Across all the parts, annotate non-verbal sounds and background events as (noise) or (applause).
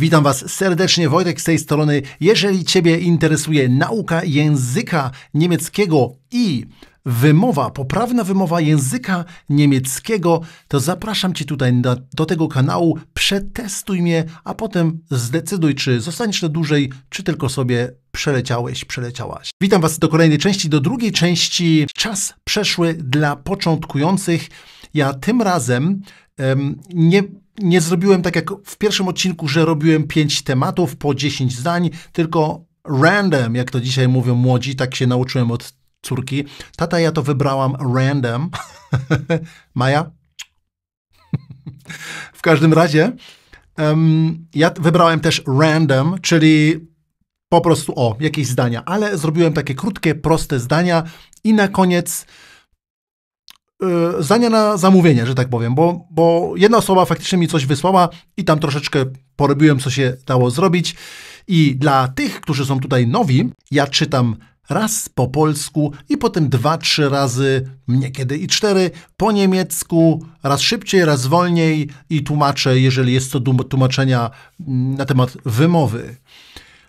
Witam Was serdecznie, Wojtek z tej strony. Jeżeli Ciebie interesuje nauka języka niemieckiego i wymowa, poprawna wymowa języka niemieckiego, to zapraszam Cię tutaj do, do tego kanału. Przetestuj mnie, a potem zdecyduj, czy zostaniesz na dłużej, czy tylko sobie przeleciałeś, przeleciałaś. Witam Was do kolejnej części, do drugiej części. Czas przeszły dla początkujących. Ja tym razem um, nie nie zrobiłem tak jak w pierwszym odcinku, że robiłem 5 tematów po 10 zdań, tylko random, jak to dzisiaj mówią młodzi, tak się nauczyłem od córki. Tata, ja to wybrałam random. (laughs) Maja? (laughs) w każdym razie, um, ja wybrałem też random, czyli po prostu o, jakieś zdania, ale zrobiłem takie krótkie, proste zdania i na koniec Y, zdania na zamówienie, że tak powiem, bo, bo jedna osoba faktycznie mi coś wysłała i tam troszeczkę porobiłem, co się dało zrobić. I dla tych, którzy są tutaj nowi, ja czytam raz po polsku i potem dwa, trzy razy, niekiedy i cztery po niemiecku, raz szybciej, raz wolniej i tłumaczę, jeżeli jest to tłumaczenia mm, na temat wymowy.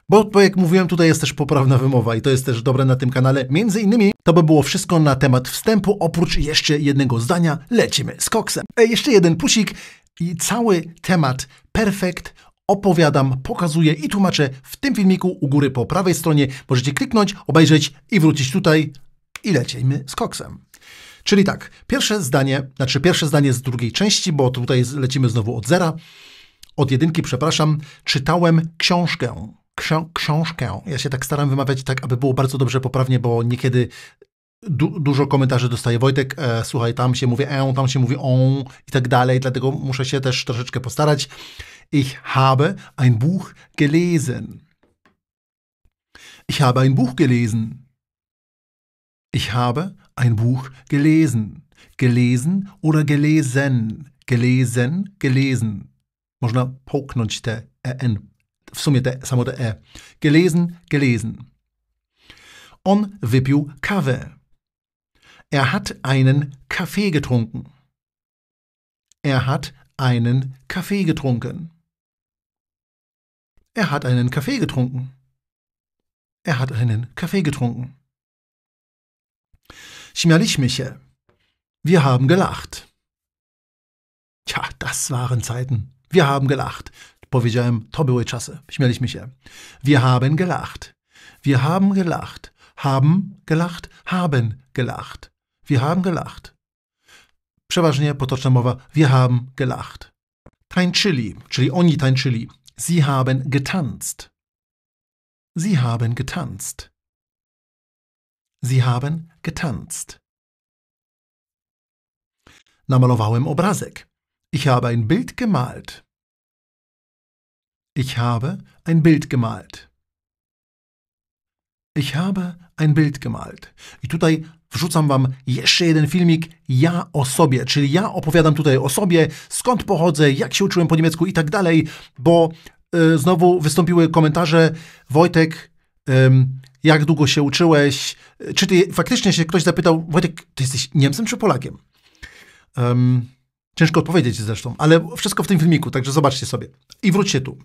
Bo, bo jak mówiłem, tutaj jest też poprawna wymowa i to jest też dobre na tym kanale. Między innymi to by było wszystko na temat wstępu, oprócz jeszcze jednego zdania, lecimy z koksem. E, jeszcze jeden pusik i cały temat perfekt opowiadam, pokazuję i tłumaczę w tym filmiku u góry po prawej stronie. Możecie kliknąć, obejrzeć i wrócić tutaj i lecimy z koksem. Czyli tak, pierwsze zdanie, znaczy pierwsze zdanie z drugiej części, bo tutaj lecimy znowu od zera, od jedynki, przepraszam, czytałem książkę ksią książkę. Ja się tak staram wymawiać tak, aby było bardzo dobrze poprawnie, bo niekiedy du dużo komentarzy dostaje Wojtek, e, słuchaj, tam się mówi on, e, tam się mówi on i tak dalej, dlatego muszę się też troszeczkę postarać. Ich habe ein Buch gelesen. Ich habe ein Buch gelesen. Ich habe ein Buch gelesen. Gelesen oder gelesen. Gelesen, gelesen. Można połknąć te e, en sumie te samo te e. Gelesen, gelesen. On wypił kawę. Er hat einen Kaffee getrunken. Er hat einen Kaffee getrunken. Er hat einen Kaffee getrunken. Er hat einen Kaffee getrunken. Śmialiśmy Michel. Wir haben gelacht. Tja, das waren Zeiten. Wir haben gelacht. Powiedziałem, to były czasy. Śmieliśmy się. Wir haben gelacht. Wir haben gelacht. Haben gelacht. Haben gelacht. Wir haben gelacht. Przeważnie potoczna mowa wir haben gelacht. Tańczyli, czyli oni tańczyli. Sie haben getanzt. Sie haben getanzt. Sie haben getanzt. Namalowałem obrazek. Ich habe ein Bild gemalt. Ich habe ein Bild gemalt. Ich habe ein Bild gemalt. I tutaj wrzucam Wam jeszcze jeden filmik ja o sobie, czyli ja opowiadam tutaj o sobie, skąd pochodzę, jak się uczyłem po niemiecku i tak dalej, bo y, znowu wystąpiły komentarze Wojtek, y, jak długo się uczyłeś, czy ty faktycznie się ktoś zapytał, Wojtek, ty jesteś Niemcem czy Polakiem? Um, Ciężko odpowiedzieć zresztą, ale wszystko w tym filmiku, także zobaczcie sobie. I wróćcie tu.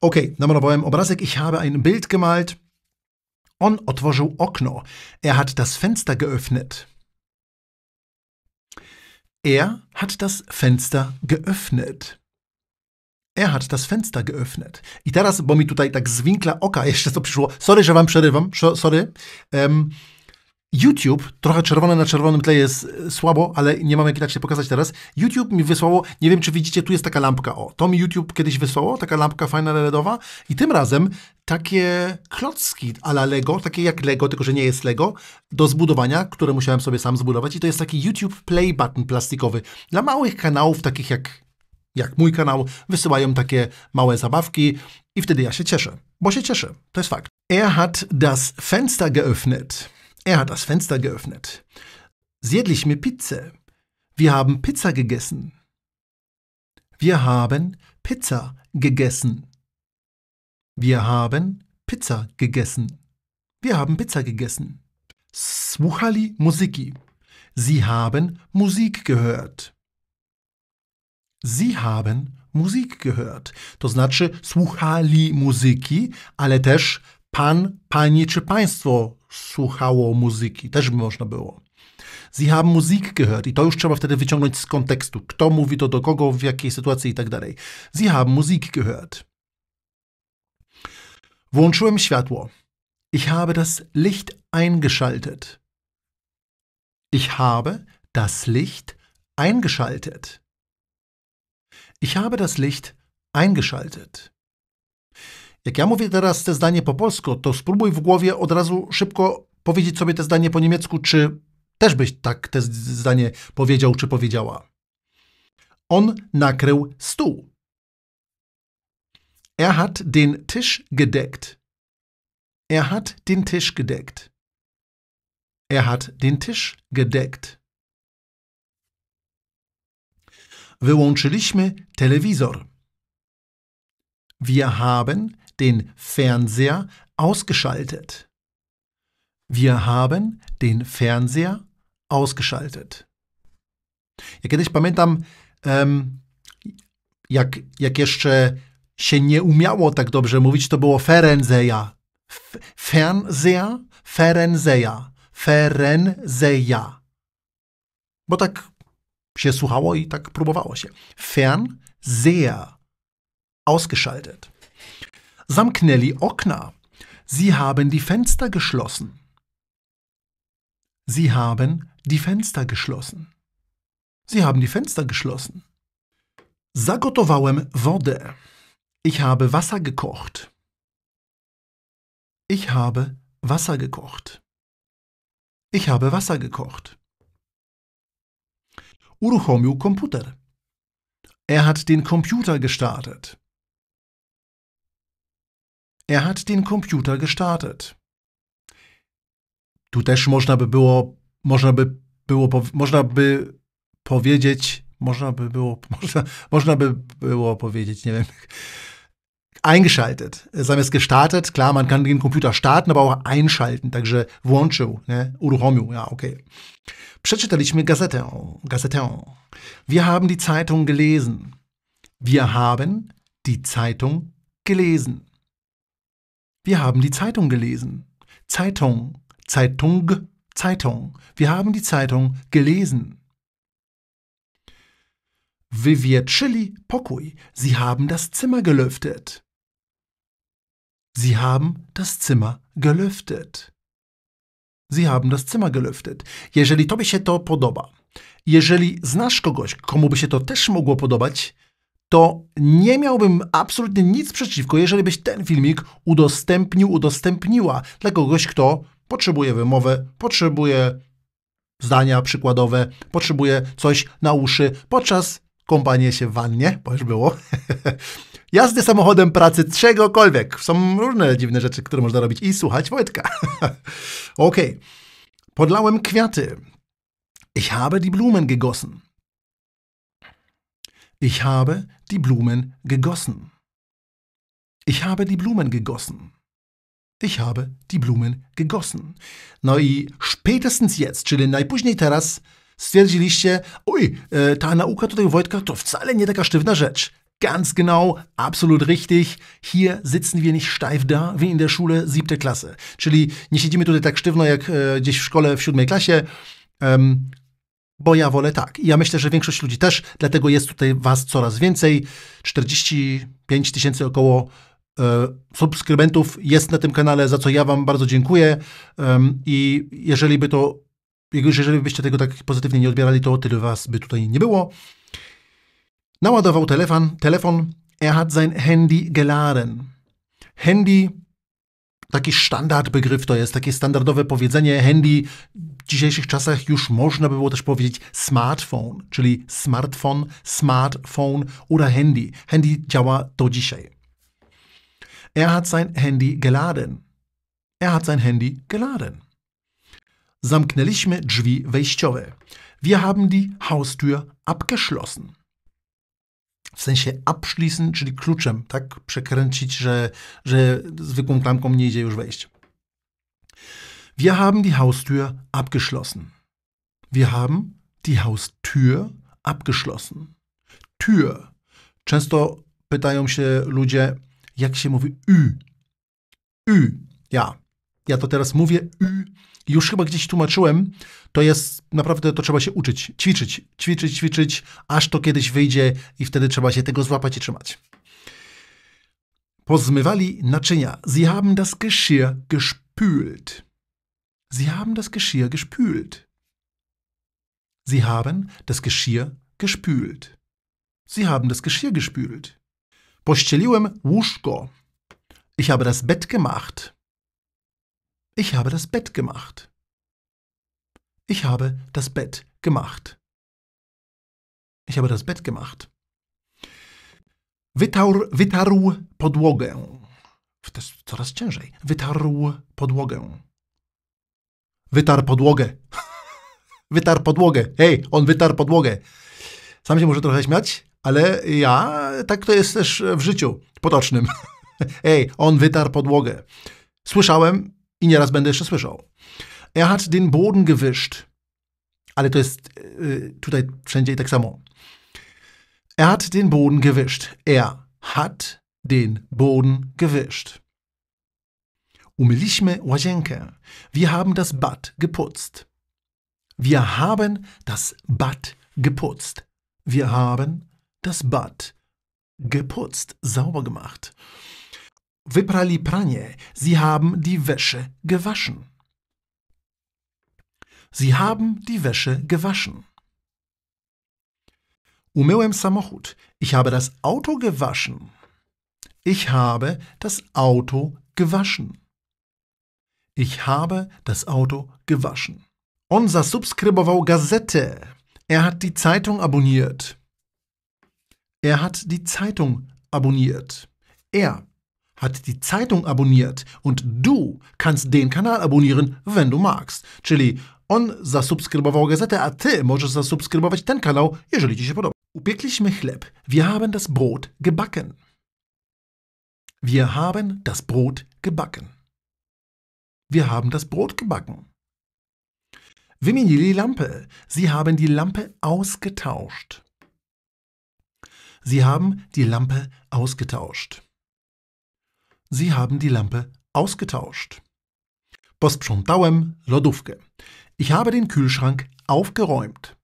Ok, namalowałem obrazek. Ich habe ein Bild gemalt. On otworzył okno. Er hat das Fenster geöffnet. Er hat das Fenster geöffnet. Er hat das Fenster geöffnet. I teraz, bo mi tutaj tak zwinkla oka (laughs) jeszcze to przyszło. Sorry, że wam przerywam. Sorry. Um, YouTube, trochę czerwone na czerwonym tle jest e, słabo, ale nie mam jak inaczej pokazać teraz. YouTube mi wysłało, nie wiem czy widzicie, tu jest taka lampka, o, to mi YouTube kiedyś wysłało, taka lampka fajna LEDowa i tym razem takie klocki ala Lego, takie jak Lego, tylko że nie jest Lego, do zbudowania, które musiałem sobie sam zbudować i to jest taki YouTube Play Button plastikowy. Dla małych kanałów, takich jak jak mój kanał, wysyłają takie małe zabawki i wtedy ja się cieszę, bo się cieszę, to jest fakt. Er hat das Fenster geöffnet. Er hat das Fenster geöffnet. mir Pizza. Wir haben Pizza gegessen. Wir haben Pizza gegessen. Wir haben Pizza gegessen. Wir haben Pizza gegessen. Słuchali Musiki. Sie haben Musik gehört. Sie haben Musik gehört. To znaczy słuchali muzyki, ale też pan, pani czy państwo słuchało muzyki. Też by można było. Sie haben Musik gehört i to już trzeba wtedy wyciągnąć z kontekstu. Kto mówi to do kogo, w jakiej sytuacji i tak dalej. Sie haben Musik gehört. Włączyłem światło. Ich habe das Licht eingeschaltet. Ich habe das Licht eingeschaltet. Ich habe das Licht eingeschaltet. Jak ja mówię teraz te zdanie po polsku, to spróbuj w głowie od razu szybko powiedzieć sobie te zdanie po niemiecku, czy też byś tak te zdanie powiedział, czy powiedziała. On nakrył stół. Er hat den Tisch gedeckt. Er hat den Tisch gedeckt. Er hat den Tisch gedeckt. Wyłączyliśmy telewizor. Wir haben den Fernseher ausgeschaltet. Wir haben den Fernseher ausgeschaltet. Ja kiedyś pamiętam, um, jak, jak jeszcze się nie umiało tak dobrze mówić, to było Ferenzeja. Fernseja, Ferenzeja, Ferenzeja. Bo tak się słuchało i tak próbowało się. Fernseher ausgeschaltet. Samknelli okna. Sie haben die Fenster geschlossen. Sie haben die Fenster geschlossen. Sie haben die Fenster geschlossen. Zagotowałem wodę. Ich habe Wasser gekocht. Ich habe Wasser gekocht. Ich habe Wasser gekocht. Uruchomił komputer. Er hat den Computer gestartet. Er hat den Computer gestartet. Tu też można by było, można by było, można by powiedzieć, można by było, (laughs) można, można by było powiedzieć, nie wiem, eingeschaltet. Sagen wir es gestartet, klar, man kann den Computer starten, aber auch einschalten, także włączył, nie? uruchomił, ja, okej. Okay. Przeczytaliśmy gazetę, gazetę. Wir haben die Zeitung gelesen. Wir haben die Zeitung gelesen. Wir haben die Zeitung gelesen. Zeitung, Zeitung, Zeitung. Wir haben die Zeitung gelesen. Vivietchili Pokoi, Sie haben das Zimmer gelüftet. Sie haben das Zimmer gelüftet. Sie haben das Zimmer gelüftet. Jeżeli tobie się to podoba, jeżeli znasz kogoś, komu by się to też mogło podobać, to nie miałbym absolutnie nic przeciwko, jeżeli byś ten filmik udostępnił, udostępniła dla kogoś, kto potrzebuje wymowy, potrzebuje zdania przykładowe, potrzebuje coś na uszy podczas kąpania się w wannie, bo już było, (laughs) jazdy samochodem, pracy, czegokolwiek. Są różne dziwne rzeczy, które można robić i słuchać Wojtka. (laughs) Okej. Okay. Podlałem kwiaty. Ich habe die Blumen gegossen. Ich habe die Blumen gegossen. Ich habe die Blumen gegossen. Ich habe die Blumen gegossen. No i spätestens jetzt, czyli najpóźniej teraz, stwierdziliście, ui, e, ta nauka tutaj Wojtka to wcale nie taka sztywna rzecz. Ganz genau, absolut richtig. Hier sitzen wir nicht steif da, wie in der Schule siebte Klasse. Czyli nie siedzimy tutaj tak sztywno, jak e, gdzieś w szkole w siódmej klasie. Um, Bo ja wolę tak. I ja myślę, że większość ludzi też, dlatego jest tutaj was coraz więcej. 45 tysięcy około e, subskrybentów jest na tym kanale, za co ja wam bardzo dziękuję. Um, I jeżeli by to, jeżeli byście tego tak pozytywnie nie odbierali, to tyle was by tutaj nie było. Naładował telefon, telefon. Er hat sein Handy geladen. Handy taki standardbegriff to jest, takie standardowe powiedzenie handy. W dzisiejszych czasach już można by było też powiedzieć smartphone, czyli smartphone smartphone oder Handy. Handy działa do dzisiaj. Er hat sein Handy geladen. Er hat sein Handy geladen. Zamknęliśmy drzwi wejściowe. Wir haben die Haustür abgeschlossen w sensie abschließen, czyli kluczem, tak? Przekręcić, że, że zwykłą klamką nie idzie już wejść. Wir haben die Haustür abgeschlossen. Wir haben die Haustür abgeschlossen. Tür. Często pytają się ludzie, jak się mówi ü. Ü. Ja. Ja to teraz mówię ü już chyba gdzieś tłumaczyłem, to jest naprawdę, to trzeba się uczyć, ćwiczyć, ćwiczyć, ćwiczyć, aż to kiedyś wyjdzie i wtedy trzeba się tego złapać i trzymać. Pozmywali naczynia. Sie haben das Geschirr gespült. Sie haben das Geschirr gespült. Sie haben das Geschirr gespült. Sie haben das Geschirr gespült. Pościeliłem łóżko. Ich habe das Bett gemacht. Ich habe das Bett gemacht. Ich habe das Bett gemacht. Ich habe das Bett gemacht. Wytarł, wytarł podłogę. To jest coraz ciężej. Wytarł podłogę. Wytarł podłogę. (laughs) wytarł podłogę. Hej, on wytarł podłogę. Sam się może trochę śmiać, ale ja, tak to jest też w życiu potocznym. (laughs) Ej, on wytarł podłogę. Słyszałem, i nieraz będę jeszcze słyszał. hat den Boden gewischt. Ale to jest y, tutaj wszędzie i tak samo. Er hat den Boden gewischt. Er hat den Boden gewischt. Umyliśmy łazienkę. Wir haben das Bad geputzt. Wir haben das Bad geputzt. Wir haben das Bad geputzt. Sauber gemacht. Wyprali pranie. Sie haben die Wäsche gewaschen. Sie haben die Wäsche gewaschen. Umyłem samochód. Ich habe das Auto gewaschen. Ich habe das Auto gewaschen. Ich habe das Auto gewaschen. On zasubskrybował gazetę. Er hat die Zeitung abonniert. Er hat die Zeitung abonniert. Er hat die Zeitung abonniert und du kannst den Kanal abonnieren, wenn du magst. Czyli on zasubskrybował gazetę, a ty możesz zasubskrybować ten kanał, jeżeli ci się podoba. Upiekliśmy chleb. Wir haben das Brot gebacken. Wir haben das Brot gebacken. Wir haben das Brot gebacken. Wymienili Lampe. Sie haben die Lampe ausgetauscht. Sie haben die Lampe ausgetauscht. Sie haben die Lampe ausgetauscht. Posprzątałem lodówkę. Ich habe den Kühlschrank aufgeräumt.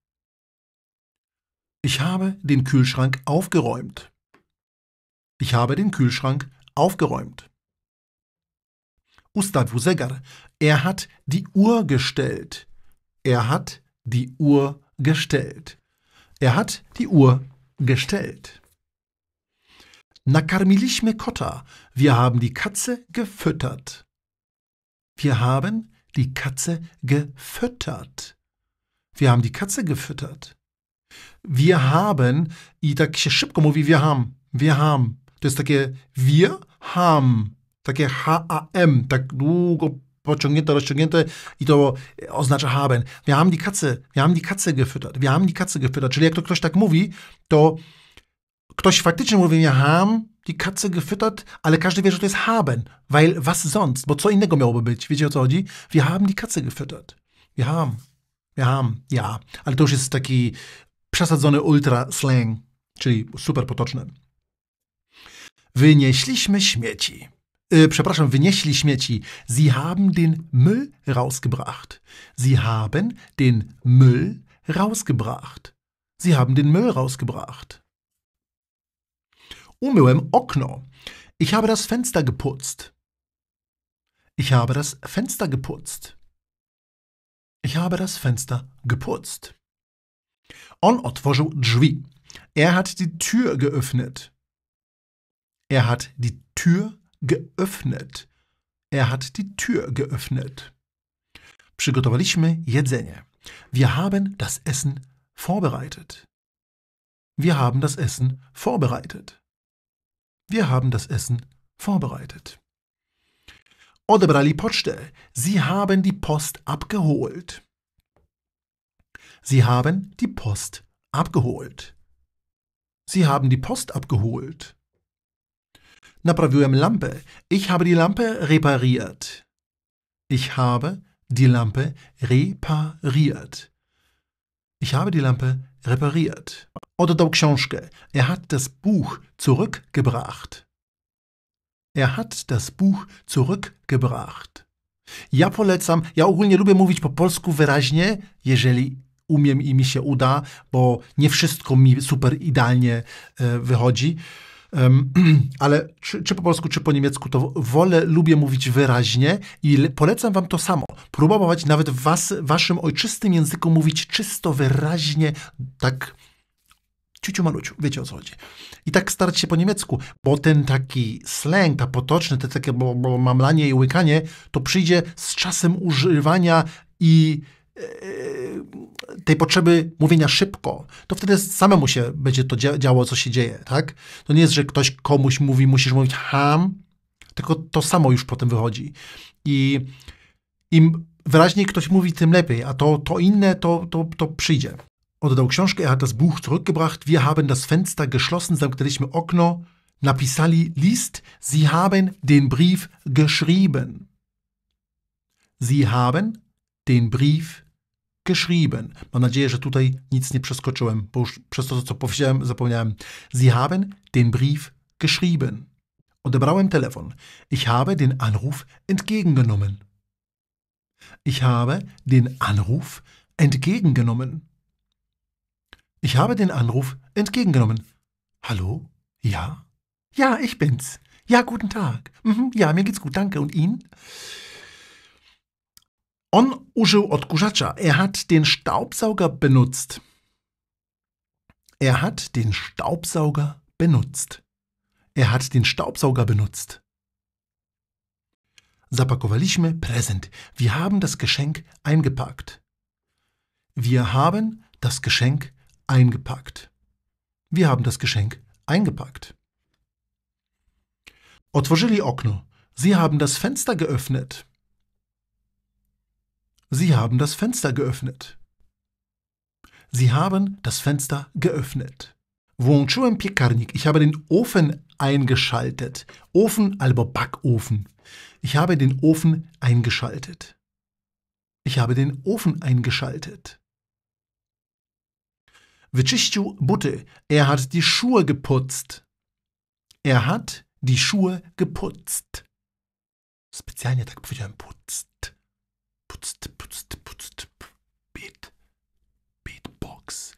Ich habe den Kühlschrank aufgeräumt. Ich habe den Kühlschrank aufgeräumt. Ustawił zegar. Er hat die Uhr gestellt. Er hat die Uhr gestellt. Er hat die Uhr gestellt. Nakarmiliśmy kota. Wir haben die Katze gefüttert. Wir haben die Katze gefüttert. Wir haben die Katze gefüttert. Wir haben, i tak się szybko wir haben, wir haben. To jest takie wir ham, takie H-A-M, tak długo pociągnięte, rozciągnięte i to oznacza haben. Wir haben die Katze, wir haben die Katze gefüttert, wir haben die Katze gefüttert. Czyli jak to ktoś tak mówi, to ktoś faktycznie mówi mi, aha, die Katze gefüttert, ale każdy wie, że to jest haben, weil was sonst, bo co innego miałoby być, wiecie o co chodzi? Wir haben die Katze gefüttert. Wir haben, wir haben, ja, ale to już jest taki przesadzony ultra slang, czyli super potoczny. Wynieśliśmy śmieci. E, przepraszam, wynieśli śmieci. Sie haben den Müll rausgebracht. Sie haben den Müll rausgebracht. Sie haben den Müll rausgebracht umyłem okno. Ich habe das Fenster geputzt. Ich habe das Fenster geputzt. Ich habe das Fenster geputzt. On otworzył drzwi. Er hat die Tür geöffnet. Er hat die Tür geöffnet. Er hat die Tür geöffnet. Przygotowaliśmy jedzenie. Wir haben das Essen vorbereitet. Wir haben das Essen vorbereitet. Wir haben das Essen vorbereitet. Odebrali pocztę. Sie haben die Post abgeholt. Sie haben die Post abgeholt. Sie haben die Post abgeholt. Naprawiłem Lampe, Ich habe die Lampe repariert. Ich habe die Lampe repariert. Ich habe die Lampe repariert. repariert. Oder książkę. Er hat das Buch zurückgebracht. Er hat das Buch zurückgebracht. Ja polecam, ja ogólnie lubię mówić po polsku wyraźnie, jeżeli umiem i mi się uda, bo nie wszystko mi super idealnie e, wychodzi. (clears throat) ale czy, czy, po polsku, czy po niemiecku, to wolę, lubię mówić wyraźnie i polecam wam to samo. Próbować nawet w was, waszym ojczystym języku mówić czysto, wyraźnie, tak ciuciu maluciu, wiecie o co chodzi. I tak starać się po niemiecku, bo ten taki slang, ta potoczny, te takie bo, bo mamlanie i łykanie, to przyjdzie z czasem używania i Y, tej potrzeby mówienia szybko, to wtedy samemu się będzie to działo, co się dzieje, tak? To nie jest, że ktoś komuś mówi, musisz mówić ham, tylko to samo już potem wychodzi. I im wyraźniej ktoś mówi, tym lepiej, a to, to inne to, to, to przyjdzie. Oddał książkę, er hat das Buch zurückgebracht, wir haben das Fenster geschlossen, zamknęliśmy okno, napisali list, sie haben den Brief geschrieben. Sie haben den brief geschrieben. Mam nadzieję, że tutaj nic nie przeskoczyłem, bo już przez to, co powiedziałem, zapomniałem. Sie haben den brief geschrieben. Odebrałem telefon. Ich habe den Anruf entgegengenommen. Ich habe den Anruf entgegengenommen. Ich habe den Anruf entgegengenommen. Hallo? Ja? Ja, ich bin's. Ja, guten Tag. Mhm, ja, mir geht's gut, danke. Und Ihnen? On użył odkurzacza. Er hat den Staubsauger benutzt. Er hat den Staubsauger benutzt. Er hat den Staubsauger benutzt. Zapakowaliśmy Präsent. Wir haben das Geschenk eingepackt. Wir haben das Geschenk eingepackt. Wir haben das Geschenk eingepackt. Otworzyli okno. Sie haben das Fenster geöffnet. Sie haben das Fenster geöffnet. Sie haben das Fenster geöffnet. Włączyłem piekarnik. Ich habe den Ofen eingeschaltet. Ofen, albo Backofen. Ich habe den Ofen eingeschaltet. Ich habe den Ofen eingeschaltet. Wyczyścił butte. Er hat die Schuhe geputzt. Er hat die Schuhe geputzt. Specjalnie tak powiedziałem putzt putzt, putzt, putzt, Beat, Beatbox.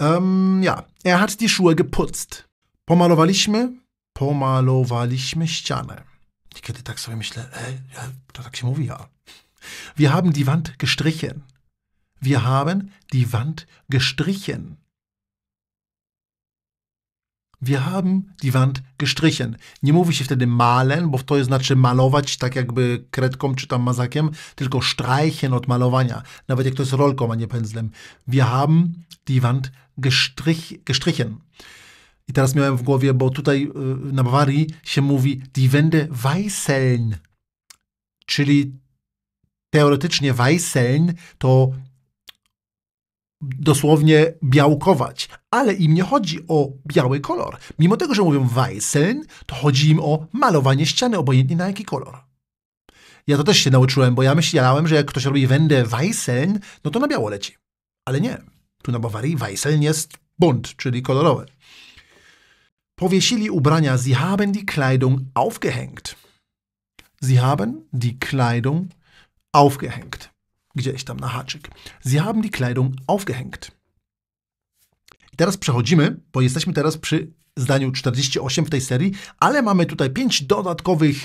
Ähm, ja, er hat die Schuhe geputzt. Pomalowaliśmy, pomalowaliśmy ścianę. Ich könnte tak sobie myślę, ej, to tak się mówi, ja. Wir haben die Wand gestrichen. Wir haben die Wand gestrichen. Wir haben die Wand gestrichen. Nie mówi się wtedy malen, bo to znaczy malować tak jakby kredką czy tam mazakiem, tylko streichen od malowania, nawet jak to jest rolką, a nie pędzlem. Wir haben diwan gestrich, gestrichen. I teraz miałem w głowie, bo tutaj y, na Bawarii się mówi die Wände weißeln, czyli teoretycznie weißeln to dosłownie białkować, ale im nie chodzi o biały kolor. Mimo tego, że mówią weißen, to chodzi im o malowanie ściany, obojętnie na jaki kolor. Ja to też się nauczyłem, bo ja myślałem, że jak ktoś robi wędę weißen, no to na biało leci. Ale nie. Tu na Bawarii weißen jest bunt, czyli kolorowe. Powiesili ubrania. Sie haben die Kleidung aufgehängt. Sie haben die Kleidung aufgehängt gdzieś tam na haczyk. Sie haben die Kleidung aufgehängt. I teraz przechodzimy, bo jesteśmy teraz przy zdaniu 48 w tej serii, ale mamy tutaj 5 dodatkowych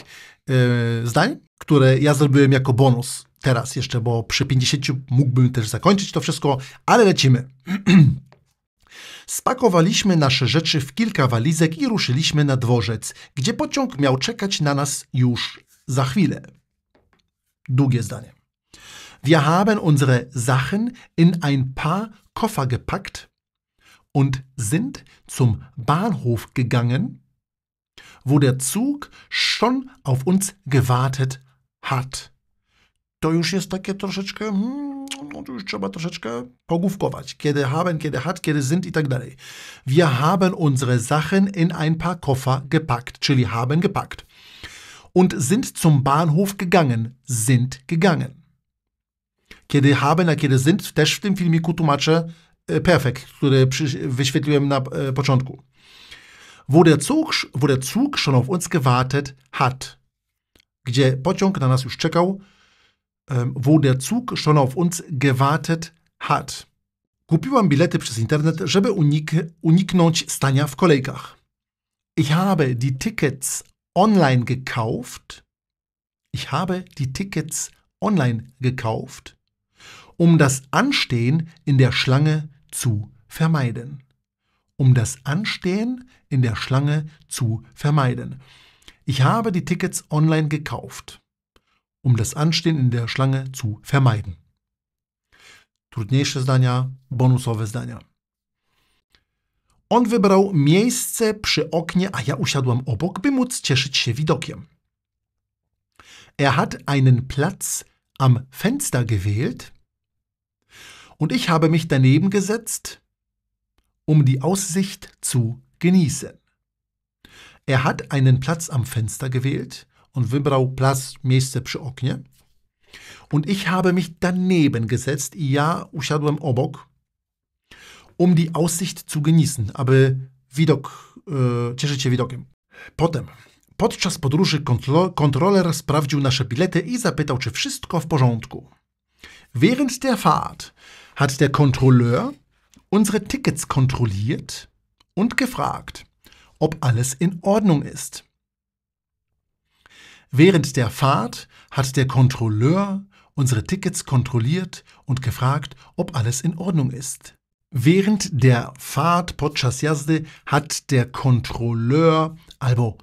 yy, zdań, które ja zrobiłem jako bonus teraz jeszcze, bo przy 50 mógłbym też zakończyć to wszystko, ale lecimy. (clears throat) Spakowaliśmy nasze rzeczy w kilka walizek i ruszyliśmy na dworzec, gdzie pociąg miał czekać na nas już za chwilę. Długie zdanie. Wir haben unsere Sachen in ein paar Koffer gepackt und sind zum Bahnhof gegangen, wo der Zug schon auf uns gewartet hat. To już jest takie troszeczkę, hmm, to już trzeba troszeczkę pogłówkować. Kiedy haben, kiedy hat, kiedy sind i tak dalej. Wir haben unsere Sachen in ein paar Koffer gepackt, czyli haben gepackt. Und sind zum Bahnhof gegangen, sind gegangen kiedy haben, a kiedy sind, też w tym filmiku tłumaczę e, perfekt, który wyświetliłem na e, początku. Wo der, Zug, wo der Zug schon auf uns gewartet hat, gdzie pociąg na nas już czekał, wo der Zug schon auf uns gewartet hat. Kupiłam bilety przez internet, żeby unik uniknąć stania w kolejkach. Ich habe die Tickets online gekauft. Ich habe die Tickets online gekauft um das Anstehen in der Schlange zu vermeiden. Um das Anstehen in der Schlange zu vermeiden. Ich habe die Tickets online gekauft, um das Anstehen in der Schlange zu vermeiden. Trudniejsze zdania, bonusowe zdania. On wybrał miejsce przy oknie, a ja usiadłam obok, by móc cieszyć się widokiem. Er hat einen Platz am Fenster gewählt, und ich habe mich daneben gesetzt, um die Aussicht zu genießen. Er hat einen Platz am Fenster gewählt und wybrał Platz miejsce przy oknie. Und ich habe mich daneben gesetzt, ja usiadłem obok, um die Aussicht zu genießen, aby widok, e, äh, cieszyć się widokiem. Potem, podczas podróży kontrol kontroler sprawdził nasze bilety i zapytał, czy wszystko w porządku. Während der Fahrt hat der Kontrolleur unsere Tickets kontrolliert und gefragt, ob alles in Ordnung ist. Während der Fahrt hat der Kontrolleur unsere Tickets kontrolliert und gefragt, ob alles in Ordnung ist. Während der Fahrt podczas hat der Kontrolleur also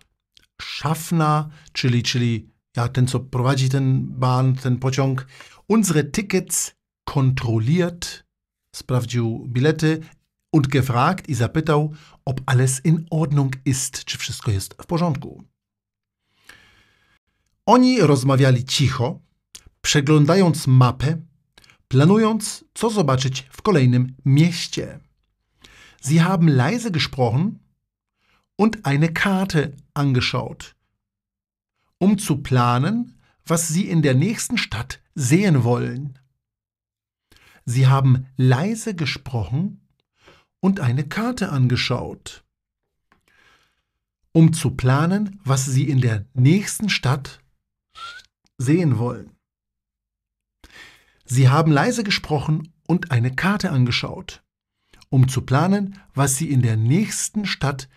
Schaffner, Chili Chili, ja, ten so prowadzi ten ban, ten pociąg, unsere Tickets kontrolliert kontrolliert, sprawdził bilety und gefragt i zapytał, ob alles in Ordnung ist, czy wszystko jest w porządku. Oni rozmawiali cicho, przeglądając mapę, planując, co zobaczyć w kolejnym mieście. Sie haben leise gesprochen und eine Karte angeschaut, um zu planen, was sie in der nächsten Stadt sehen wollen. Sie haben leise gesprochen und eine Karte angeschaut, um zu planen, was Sie in der nächsten Stadt sehen wollen. Sie haben leise gesprochen und eine Karte angeschaut, um zu planen, was Sie in der nächsten Stadt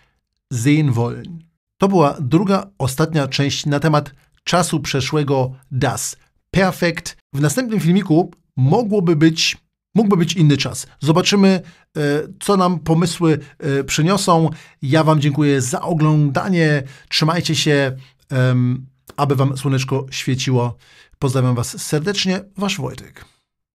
sehen wollen. To była druga, ostatnia część na temat czasu przeszłego das. Perfekt. W następnym filmiku mogłoby być, mógłby być inny czas. Zobaczymy, e, co nam pomysły e, przyniosą. Ja Wam dziękuję za oglądanie. Trzymajcie się, aby Wam słoneczko świeciło. Pozdrawiam Was serdecznie, Wasz Wojtek.